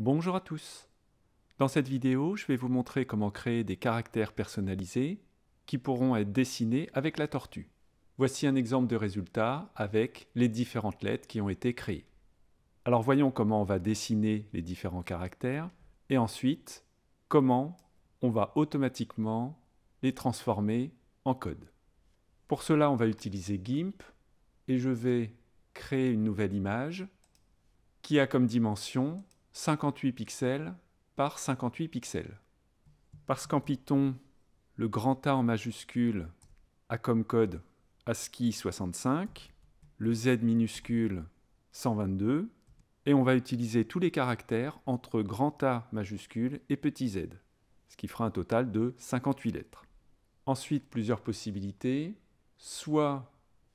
Bonjour à tous Dans cette vidéo, je vais vous montrer comment créer des caractères personnalisés qui pourront être dessinés avec la tortue. Voici un exemple de résultat avec les différentes lettres qui ont été créées. Alors voyons comment on va dessiner les différents caractères et ensuite comment on va automatiquement les transformer en code. Pour cela, on va utiliser GIMP et je vais créer une nouvelle image qui a comme dimension 58 pixels par 58 pixels. Parce qu'en Python, le grand A en majuscule a comme code ASCII 65, le Z minuscule 122, et on va utiliser tous les caractères entre grand A majuscule et petit z, ce qui fera un total de 58 lettres. Ensuite, plusieurs possibilités. Soit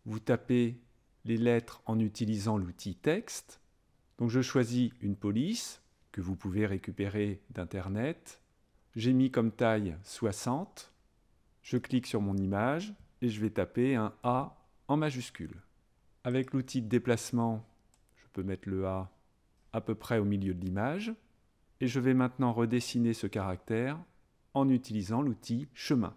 vous tapez les lettres en utilisant l'outil texte, je choisis une police que vous pouvez récupérer d'Internet. J'ai mis comme taille 60. Je clique sur mon image et je vais taper un A en majuscule. Avec l'outil de déplacement, je peux mettre le A à peu près au milieu de l'image. Et je vais maintenant redessiner ce caractère en utilisant l'outil chemin.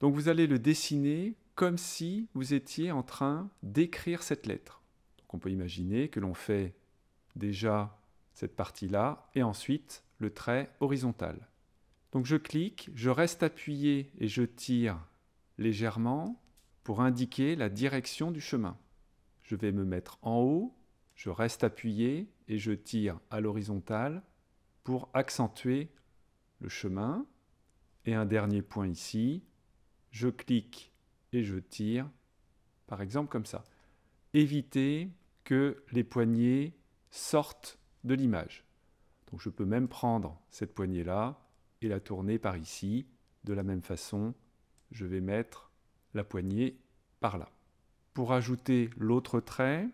Donc vous allez le dessiner comme si vous étiez en train d'écrire cette lettre. Donc on peut imaginer que l'on fait déjà cette partie-là, et ensuite le trait horizontal. Donc je clique, je reste appuyé et je tire légèrement pour indiquer la direction du chemin. Je vais me mettre en haut, je reste appuyé et je tire à l'horizontale pour accentuer le chemin. Et un dernier point ici, je clique et je tire, par exemple comme ça. Évitez que les poignées sorte de l'image. Donc je peux même prendre cette poignée-là et la tourner par ici. De la même façon, je vais mettre la poignée par là. Pour ajouter l'autre trait,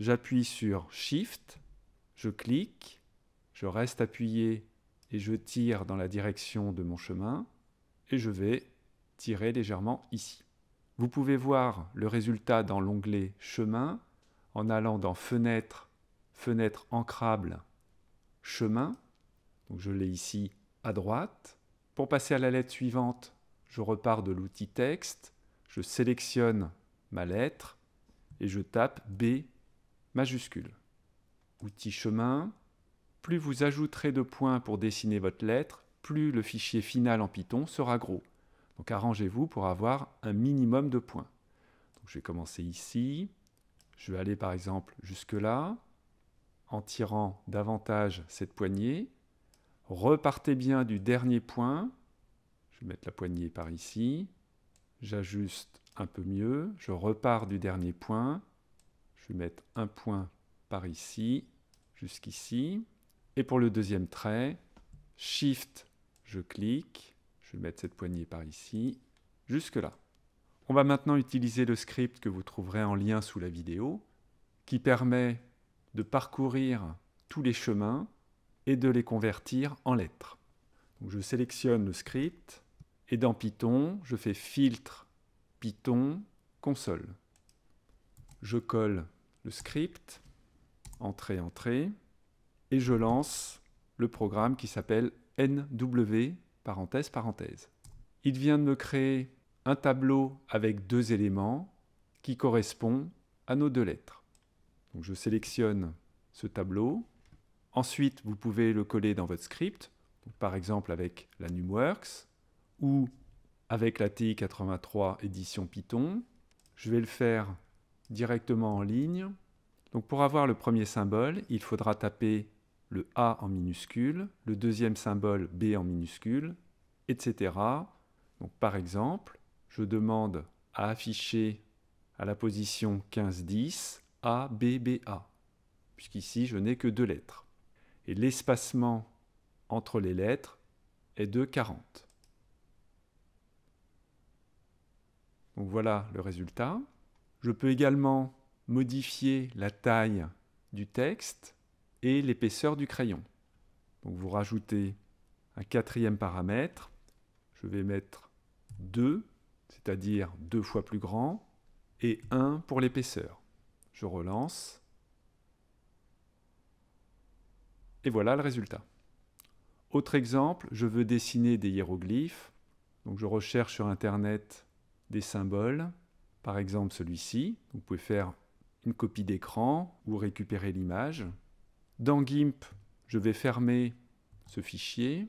j'appuie sur Shift, je clique, je reste appuyé et je tire dans la direction de mon chemin et je vais tirer légèrement ici. Vous pouvez voir le résultat dans l'onglet Chemin en allant dans Fenêtre fenêtre ancrable, chemin. je l'ai ici à droite. Pour passer à la lettre suivante, je repars de l'outil texte, je sélectionne ma lettre et je tape B majuscule. Outil chemin. Plus vous ajouterez de points pour dessiner votre lettre, plus le fichier final en Python sera gros. Donc arrangez-vous pour avoir un minimum de points. je vais commencer ici. Je vais aller par exemple jusque là en tirant davantage cette poignée. Repartez bien du dernier point. Je vais mettre la poignée par ici. J'ajuste un peu mieux. Je repars du dernier point. Je vais mettre un point par ici, jusqu'ici. Et pour le deuxième trait, Shift, je clique. Je vais mettre cette poignée par ici, jusque-là. On va maintenant utiliser le script que vous trouverez en lien sous la vidéo, qui permet de parcourir tous les chemins et de les convertir en lettres. je sélectionne le script et dans Python, je fais filtre Python console. Je colle le script, entrée, entrée, et je lance le programme qui s'appelle NW, parenthèse, parenthèse. Il vient de me créer un tableau avec deux éléments qui correspond à nos deux lettres je sélectionne ce tableau. Ensuite, vous pouvez le coller dans votre script, par exemple avec la NumWorks ou avec la TI-83 édition Python. Je vais le faire directement en ligne. Donc pour avoir le premier symbole, il faudra taper le A en minuscule, le deuxième symbole B en minuscule, etc. par exemple, je demande à afficher à la position 15-10 a, B, B, A, puisqu'ici je n'ai que deux lettres. Et l'espacement entre les lettres est de 40. Donc voilà le résultat. Je peux également modifier la taille du texte et l'épaisseur du crayon. Donc vous rajoutez un quatrième paramètre. Je vais mettre 2, c'est-à-dire deux fois plus grand, et 1 pour l'épaisseur. Je relance. Et voilà le résultat. Autre exemple, je veux dessiner des hiéroglyphes. Donc je recherche sur Internet des symboles, par exemple celui-ci. Vous pouvez faire une copie d'écran ou récupérer l'image. Dans GIMP, je vais fermer ce fichier,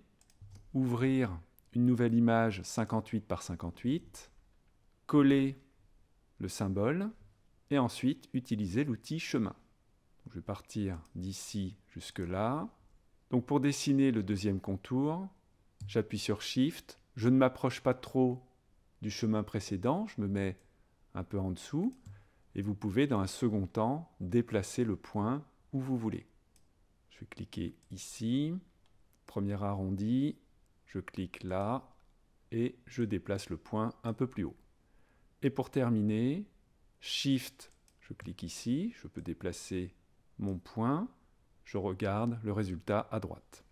ouvrir une nouvelle image 58 par 58, coller le symbole, et ensuite utiliser l'outil chemin. je vais partir d'ici jusque là. Donc pour dessiner le deuxième contour, j'appuie sur Shift, je ne m'approche pas trop du chemin précédent, je me mets un peu en dessous, et vous pouvez dans un second temps déplacer le point où vous voulez. Je vais cliquer ici, premier arrondi, je clique là, et je déplace le point un peu plus haut. Et pour terminer, Shift, je clique ici, je peux déplacer mon point, je regarde le résultat à droite.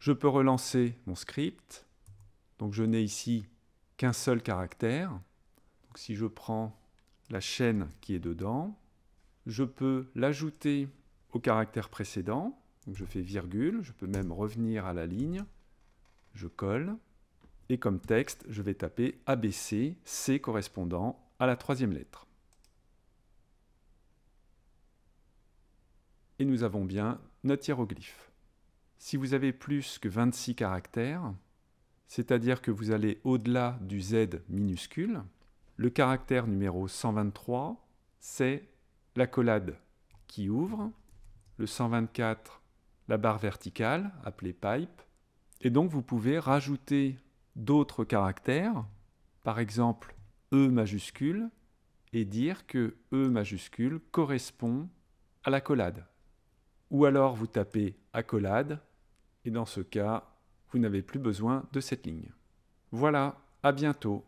Je peux relancer mon script, donc je n'ai ici qu'un seul caractère. si je prends la chaîne qui est dedans, je peux l'ajouter au caractère précédent, je fais virgule, je peux même revenir à la ligne, je colle, et comme texte, je vais taper ABC, C correspondant à la troisième lettre. et nous avons bien notre hiéroglyphe. Si vous avez plus que 26 caractères, c'est-à-dire que vous allez au-delà du Z minuscule, le caractère numéro 123, c'est l'accolade qui ouvre, le 124, la barre verticale, appelée pipe, et donc vous pouvez rajouter d'autres caractères, par exemple E majuscule, et dire que E majuscule correspond à l'accolade ou alors vous tapez accolade, et dans ce cas, vous n'avez plus besoin de cette ligne. Voilà, à bientôt